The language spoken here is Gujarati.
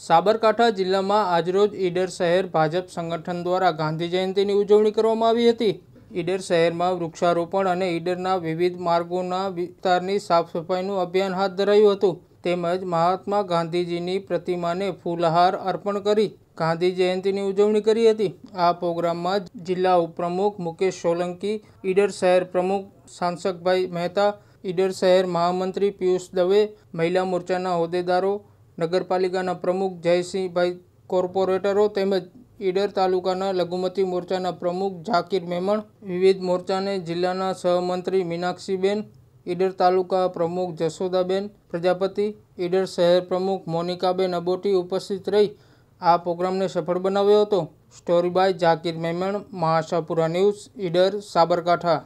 સાબરકાંઠા જિલ્લામાં આજરોજ ઈડર શહેર ભાજપ સંગઠન દ્વારા ગાંધી જયંતિની ઉજવણી કરવામાં આવી હતી ઈડર શહેરમાં વૃક્ષારોપણ અને ઈડરના વિવિધ માર્ગોના વિસ્તારની સાફસફાઈનું અભિયાન હાથ ધરાયું હતું તેમજ મહાત્મા ગાંધીજીની પ્રતિમાને ફૂલહાર અર્પણ કરી ગાંધી જયંતિની ઉજવણી કરી હતી આ પ્રોગ્રામમાં જિલ્લા ઉપપ્રમુખ મુકેશ સોલંકી ઈડર શહેર પ્રમુખ સાંસકભાઈ મહેતા ઈડર શહેર મહામંત્રી પિયુષ દવે મહિલા મોરચાના હોદ્દેદારો નગરપાલિકાના પ્રમુખ જયસિંહભાઈ કોર્પોરેટરો તેમજ ઈડર તાલુકાના લઘુમતી મોરચાના પ્રમુખ ઝાકીર મેમણ વિવિધ મોરચાને જિલ્લાના સહમંત્રી મીનાક્ષીબેન ઈડર તાલુકા પ્રમુખ જશોદાબેન પ્રજાપતિ ઈડર શહેર પ્રમુખ મોનિકાબેન અબોટી ઉપસ્થિત રહી આ પ્રોગ્રામને સફળ બનાવ્યો હતો story by Zakir Memon Mahashapura news Idar Sabarkantha